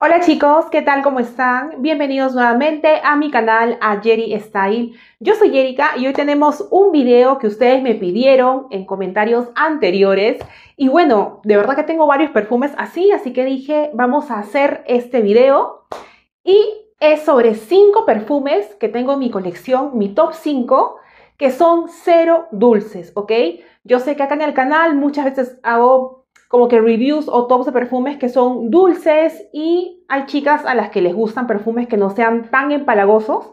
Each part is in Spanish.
Hola chicos, ¿qué tal? ¿Cómo están? Bienvenidos nuevamente a mi canal a Jerry Style. Yo soy Jerica y hoy tenemos un video que ustedes me pidieron en comentarios anteriores. Y bueno, de verdad que tengo varios perfumes así, así que dije, vamos a hacer este video. Y es sobre 5 perfumes que tengo en mi colección, mi top 5, que son cero dulces, ¿ok? Yo sé que acá en el canal muchas veces hago como que reviews o tops de perfumes que son dulces y hay chicas a las que les gustan perfumes que no sean tan empalagosos.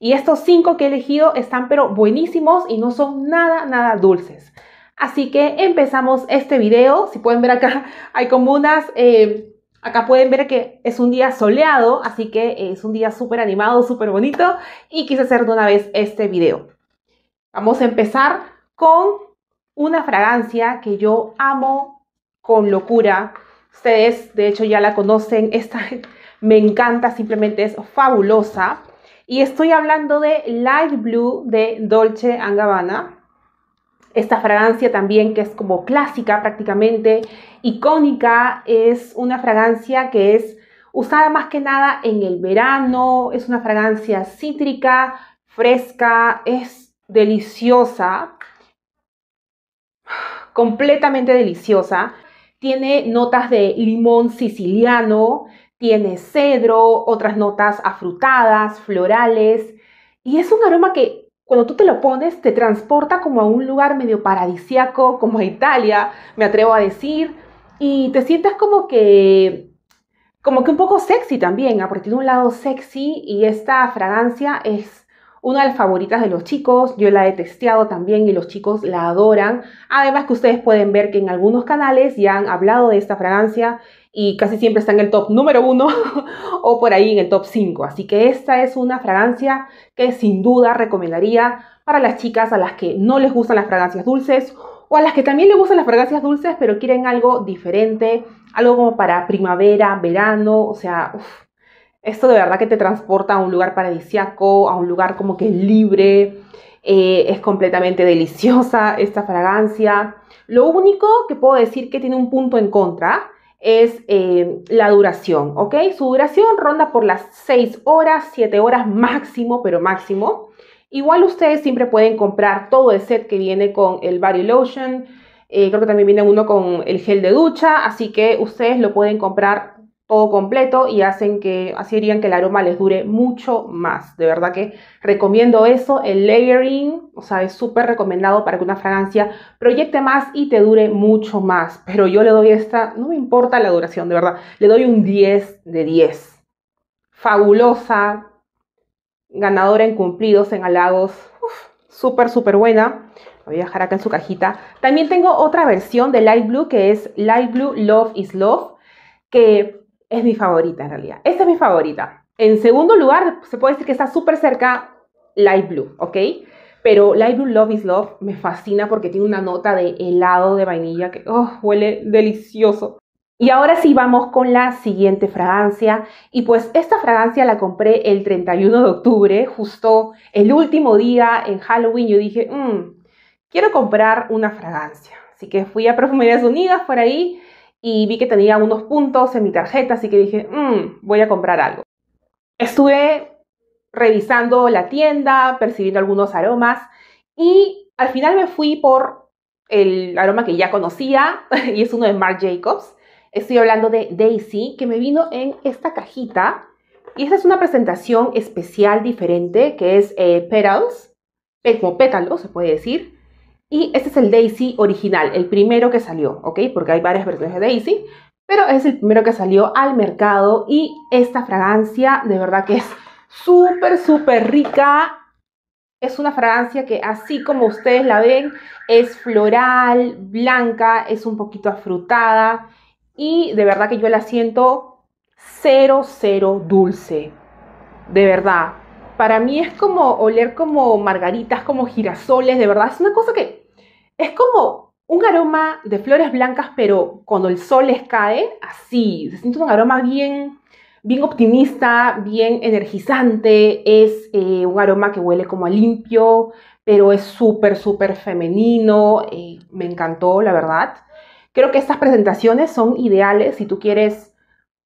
Y estos cinco que he elegido están pero buenísimos y no son nada, nada dulces. Así que empezamos este video. Si pueden ver acá, hay como unas... Eh, acá pueden ver que es un día soleado, así que eh, es un día súper animado, súper bonito y quise hacer de una vez este video. Vamos a empezar con una fragancia que yo amo con locura. Ustedes, de hecho, ya la conocen. Esta me encanta, simplemente es fabulosa. Y estoy hablando de Light Blue de Dolce Gabbana. Esta fragancia también que es como clásica prácticamente, icónica, es una fragancia que es usada más que nada en el verano, es una fragancia cítrica, fresca, es deliciosa, completamente deliciosa. Tiene notas de limón siciliano, tiene cedro, otras notas afrutadas, florales. Y es un aroma que cuando tú te lo pones te transporta como a un lugar medio paradisiaco, como a Italia, me atrevo a decir. Y te sientes como que como que un poco sexy también, ¿ah? porque tiene un lado sexy y esta fragancia es una de las favoritas de los chicos, yo la he testeado también y los chicos la adoran. Además que ustedes pueden ver que en algunos canales ya han hablado de esta fragancia y casi siempre está en el top número uno o por ahí en el top 5. Así que esta es una fragancia que sin duda recomendaría para las chicas a las que no les gustan las fragancias dulces o a las que también les gustan las fragancias dulces pero quieren algo diferente, algo como para primavera, verano, o sea, esto de verdad que te transporta a un lugar paradisiaco, a un lugar como que libre, eh, es completamente deliciosa esta fragancia. Lo único que puedo decir que tiene un punto en contra es eh, la duración, ¿ok? Su duración ronda por las 6 horas, 7 horas máximo, pero máximo. Igual ustedes siempre pueden comprar todo el set que viene con el Body Lotion, eh, creo que también viene uno con el gel de ducha, así que ustedes lo pueden comprar todo completo y hacen que, así dirían que el aroma les dure mucho más. De verdad que recomiendo eso, el layering, o sea, es súper recomendado para que una fragancia proyecte más y te dure mucho más. Pero yo le doy esta, no me importa la duración, de verdad, le doy un 10 de 10. Fabulosa, ganadora en cumplidos, en halagos, súper, súper buena. voy a dejar acá en su cajita. También tengo otra versión de Light Blue que es Light Blue Love is Love, que es mi favorita en realidad. Esta es mi favorita. En segundo lugar, se puede decir que está súper cerca Light Blue, ¿ok? Pero Light Blue Love is Love me fascina porque tiene una nota de helado de vainilla que oh, huele delicioso. Y ahora sí vamos con la siguiente fragancia. Y pues esta fragancia la compré el 31 de octubre, justo el último día en Halloween. Yo dije, mmm, quiero comprar una fragancia. Así que fui a Perfumerías Unidas por ahí y vi que tenía unos puntos en mi tarjeta, así que dije, mm, voy a comprar algo. Estuve revisando la tienda, percibiendo algunos aromas y al final me fui por el aroma que ya conocía y es uno de Marc Jacobs. Estoy hablando de Daisy, que me vino en esta cajita. Y esta es una presentación especial diferente que es eh, Petals, como pétalo, se puede decir, y este es el Daisy original, el primero que salió, ¿ok? Porque hay varias versiones de Daisy, pero es el primero que salió al mercado y esta fragancia de verdad que es súper, súper rica. Es una fragancia que así como ustedes la ven, es floral, blanca, es un poquito afrutada y de verdad que yo la siento cero, cero dulce. De verdad, para mí es como oler como margaritas, como girasoles, de verdad. Es una cosa que un aroma de flores blancas, pero cuando el sol les cae, así, se siente un aroma bien, bien optimista, bien energizante, es eh, un aroma que huele como a limpio, pero es súper, súper femenino, eh, me encantó, la verdad. Creo que estas presentaciones son ideales si tú quieres,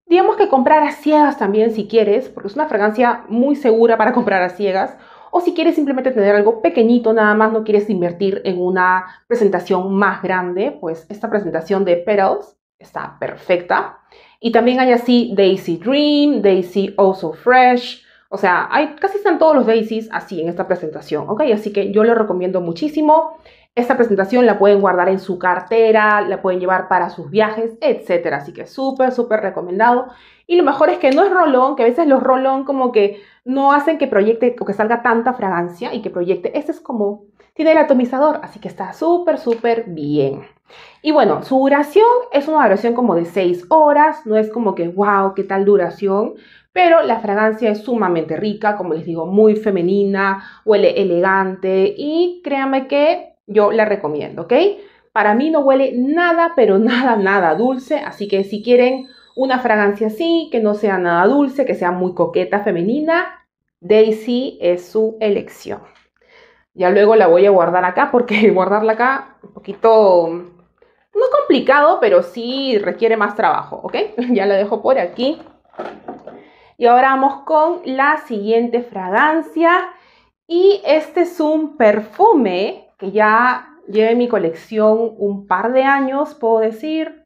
digamos que comprar a ciegas también si quieres, porque es una fragancia muy segura para comprar a ciegas o si quieres simplemente tener algo pequeñito, nada más no quieres invertir en una presentación más grande, pues esta presentación de Petals está perfecta. Y también hay así Daisy Dream, Daisy Also Fresh, o sea, hay, casi están todos los daisies así en esta presentación, ¿ok? Así que yo lo recomiendo muchísimo. Esta presentación la pueden guardar en su cartera, la pueden llevar para sus viajes, etc. Así que súper, súper recomendado. Y lo mejor es que no es rolón, que a veces los rolón como que no hacen que proyecte o que salga tanta fragancia y que proyecte. Este es como, tiene el atomizador, así que está súper, súper bien. Y bueno, su duración es una duración como de 6 horas, no es como que, wow, qué tal duración, pero la fragancia es sumamente rica, como les digo, muy femenina, huele elegante y créanme que yo la recomiendo, ¿ok? Para mí no huele nada, pero nada, nada dulce, así que si quieren una fragancia así, que no sea nada dulce, que sea muy coqueta, femenina. Daisy es su elección. Ya luego la voy a guardar acá porque guardarla acá un poquito, no complicado, pero sí requiere más trabajo, ¿ok? Ya la dejo por aquí. Y ahora vamos con la siguiente fragancia. Y este es un perfume que ya lleve en mi colección un par de años, puedo decir,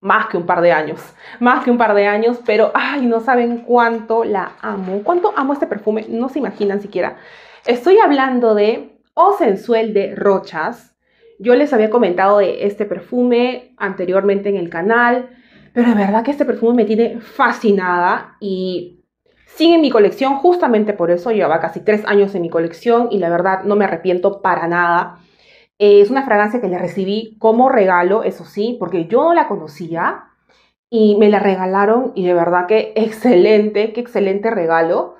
más que un par de años, más que un par de años, pero ay, no saben cuánto la amo, cuánto amo este perfume, no se imaginan siquiera. Estoy hablando de O Sensuel de Rochas. Yo les había comentado de este perfume anteriormente en el canal, pero de verdad que este perfume me tiene fascinada y sigue en mi colección justamente por eso. Llevaba casi tres años en mi colección y la verdad no me arrepiento para nada. Eh, es una fragancia que le recibí como regalo, eso sí, porque yo no la conocía y me la regalaron y de verdad que excelente, qué excelente regalo.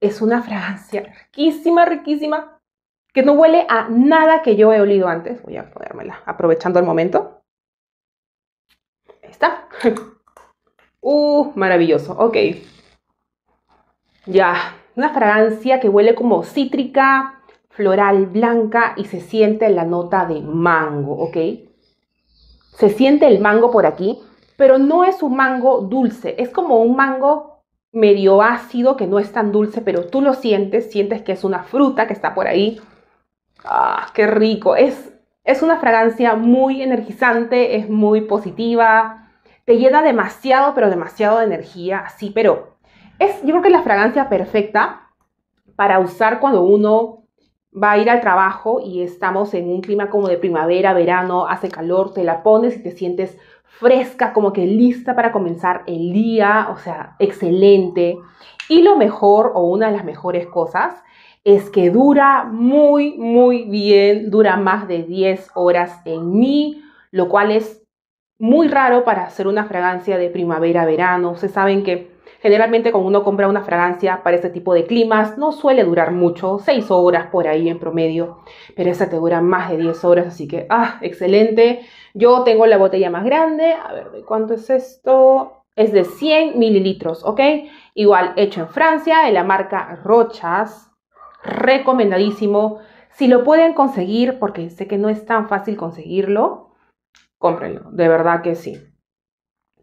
Es una fragancia riquísima, riquísima, que no huele a nada que yo he olido antes. Voy a ponérmela aprovechando el momento. Ahí está. Uh, maravilloso, ok. Ya, una fragancia que huele como cítrica, floral blanca y se siente la nota de mango, ¿ok? Se siente el mango por aquí, pero no es un mango dulce, es como un mango medio ácido que no es tan dulce, pero tú lo sientes, sientes que es una fruta que está por ahí. ¡Ah, qué rico! Es, es una fragancia muy energizante, es muy positiva, te llena demasiado, pero demasiado de energía, Sí, pero es yo creo que es la fragancia perfecta para usar cuando uno va a ir al trabajo y estamos en un clima como de primavera, verano, hace calor, te la pones y te sientes fresca, como que lista para comenzar el día, o sea, excelente. Y lo mejor o una de las mejores cosas es que dura muy, muy bien, dura más de 10 horas en mí, lo cual es muy raro para hacer una fragancia de primavera-verano. Ustedes saben que Generalmente cuando uno compra una fragancia para este tipo de climas no suele durar mucho, 6 horas por ahí en promedio, pero esa te dura más de 10 horas, así que, ah, excelente. Yo tengo la botella más grande, a ver, ¿de cuánto es esto? Es de 100 mililitros, ¿ok? Igual hecho en Francia, de la marca Rochas, recomendadísimo. Si lo pueden conseguir, porque sé que no es tan fácil conseguirlo, cómprenlo, de verdad que sí.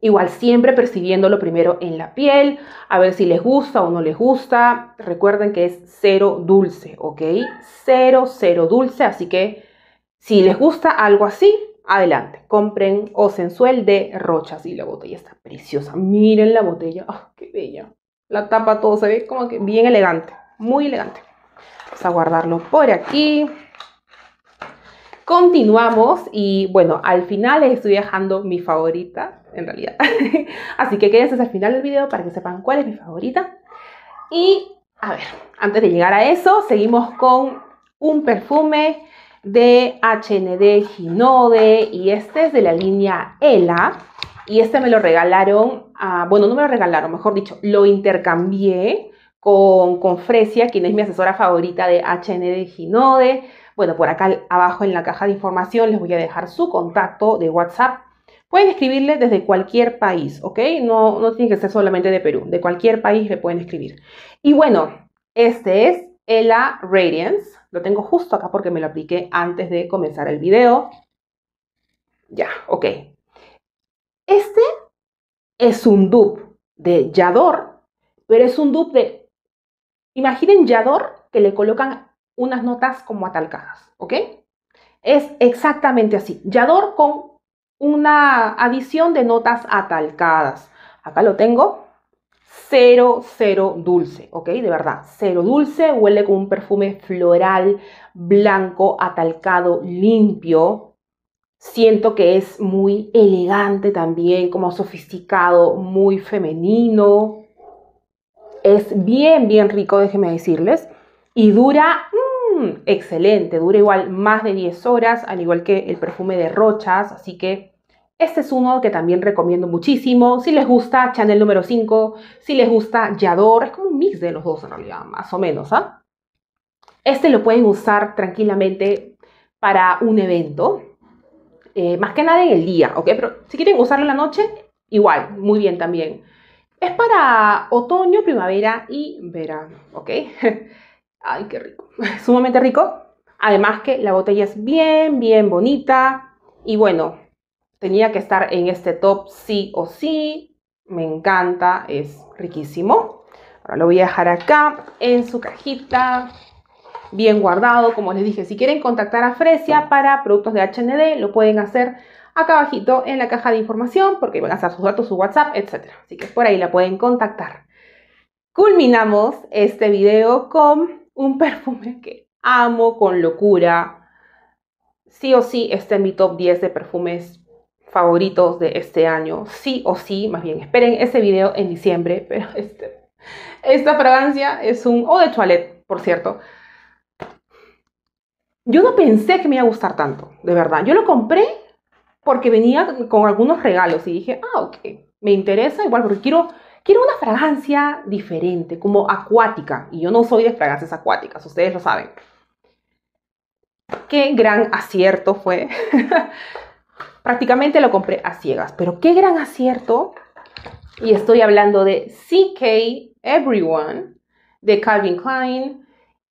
Igual siempre percibiéndolo primero en la piel, a ver si les gusta o no les gusta. Recuerden que es cero dulce, ¿ok? Cero, cero dulce, así que si les gusta algo así, adelante. Compren O Sensuel de Rochas y la botella está preciosa. Miren la botella, oh, qué bella. La tapa todo se ve como que bien elegante, muy elegante. Vamos a guardarlo por aquí. Continuamos y bueno, al final les estoy dejando mi favorita, en realidad. Así que quédense hasta el final del video para que sepan cuál es mi favorita. Y a ver, antes de llegar a eso, seguimos con un perfume de HND Ginode y este es de la línea Ela. Y este me lo regalaron, ah, bueno, no me lo regalaron, mejor dicho, lo intercambié con, con Fresia, quien es mi asesora favorita de HND Ginode. Bueno, por acá abajo en la caja de información les voy a dejar su contacto de WhatsApp. Pueden escribirle desde cualquier país, ¿ok? No, no tiene que ser solamente de Perú, de cualquier país le pueden escribir. Y bueno, este es Ella Radiance. Lo tengo justo acá porque me lo apliqué antes de comenzar el video. Ya, ok. Este es un dupe de Yador, pero es un dupe de... Imaginen Yador que le colocan unas notas como atalcadas, ¿ok? Es exactamente así. Yador con una adición de notas atalcadas. Acá lo tengo. Cero, cero dulce, ¿ok? De verdad, cero dulce, huele con un perfume floral, blanco, atalcado, limpio. Siento que es muy elegante también, como sofisticado, muy femenino. Es bien, bien rico, déjenme decirles y dura mm, excelente, dura igual más de 10 horas, al igual que el perfume de Rochas, así que este es uno que también recomiendo muchísimo. Si les gusta Chanel número 5, si les gusta Yador, es como un mix de los dos en realidad, más o menos, ¿ah? Este lo pueden usar tranquilamente para un evento, eh, más que nada en el día, ¿ok? Pero si quieren usarlo en la noche, igual, muy bien también. Es para otoño, primavera y verano, ¿ok? Ay, qué rico. Sumamente rico. Además que la botella es bien, bien bonita. Y bueno, tenía que estar en este top sí o sí. Me encanta, es riquísimo. Ahora lo voy a dejar acá en su cajita, bien guardado. Como les dije, si quieren contactar a Fresia para productos de HND, lo pueden hacer acá abajito en la caja de información porque van a estar sus datos, su WhatsApp, etc. Así que por ahí la pueden contactar. Culminamos este video con un perfume que amo con locura. Sí o sí está en mi top 10 de perfumes favoritos de este año. Sí o sí, más bien esperen ese video en diciembre, pero este, esta fragancia es un o de toilette, por cierto. Yo no pensé que me iba a gustar tanto, de verdad. Yo lo compré porque venía con algunos regalos y dije, ah, ok, me interesa igual porque quiero quiero una fragancia diferente, como acuática. Y yo no soy de fragancias acuáticas, ustedes lo saben. Qué gran acierto fue. Prácticamente lo compré a ciegas, pero qué gran acierto. Y estoy hablando de CK Everyone de Calvin Klein.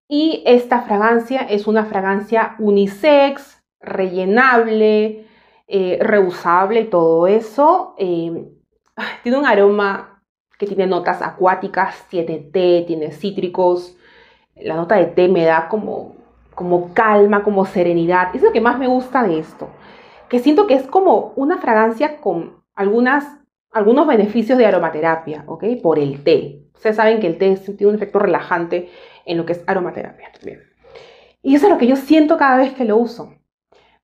Y esta fragancia es una fragancia unisex, rellenable, eh, reusable y todo eso. Eh, tiene un aroma que tiene notas acuáticas, tiene té, tiene cítricos. La nota de té me da como, como calma, como serenidad. Es lo que más me gusta de esto. Que siento que es como una fragancia con algunas, algunos beneficios de aromaterapia, ¿ok? Por el té. Ustedes saben que el té tiene un efecto relajante en lo que es aromaterapia. Y eso es lo que yo siento cada vez que lo uso.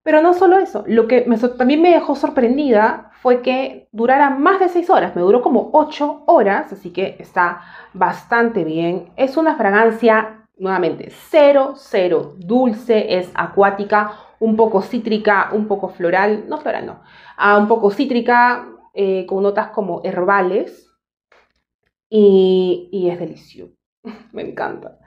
Pero no solo eso, lo que también me dejó sorprendida fue que durara más de 6 horas, me duró como 8 horas, así que está bastante bien. Es una fragancia, nuevamente, cero, cero, dulce, es acuática, un poco cítrica, un poco floral, no floral, no, ah, un poco cítrica, eh, con notas como herbales, y, y es delicioso, me encanta.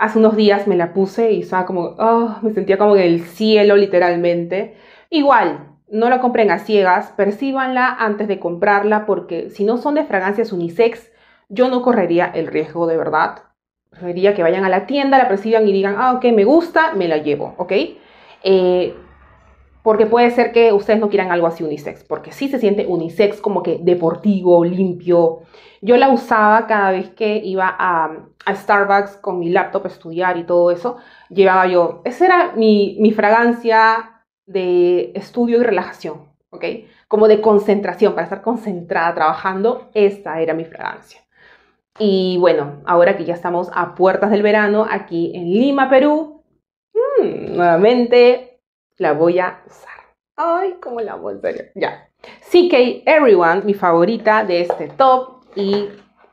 Hace unos días me la puse y estaba como, oh, me sentía como en el cielo literalmente. Igual, no la compren a ciegas, percíbanla antes de comprarla porque si no son de fragancias unisex, yo no correría el riesgo de verdad. Preferiría que vayan a la tienda, la perciban y digan, ah, ok, me gusta, me la llevo, ¿ok? Eh, porque puede ser que ustedes no quieran algo así unisex, porque sí se siente unisex como que deportivo, limpio. Yo la usaba cada vez que iba a, Starbucks con mi laptop a estudiar y todo eso, llevaba yo, esa era mi, mi fragancia de estudio y relajación, ¿ok? Como de concentración, para estar concentrada trabajando, esta era mi fragancia. Y bueno, ahora que ya estamos a puertas del verano aquí en Lima, Perú, mmm, nuevamente la voy a usar. Ay, cómo la amo, Ya. CK Everyone, mi favorita de este top y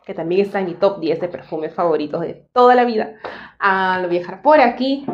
que también está en mi top 10 de perfumes favoritos de toda la vida. Ah, lo voy a dejar por aquí.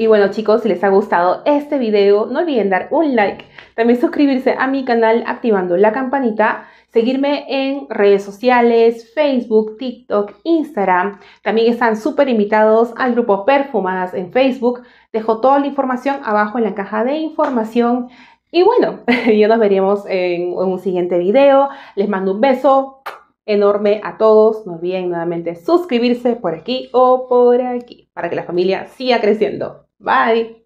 Y bueno chicos, si les ha gustado este video, no olviden dar un like, también suscribirse a mi canal activando la campanita, seguirme en redes sociales, Facebook, TikTok, Instagram. También están súper invitados al grupo Perfumadas en Facebook. Dejo toda la información abajo en la caja de información. Y bueno, ya nos veremos en, un siguiente video. Les mando un beso enorme a todos. No olviden nuevamente suscribirse por aquí o por aquí para que la familia siga creciendo. Bye.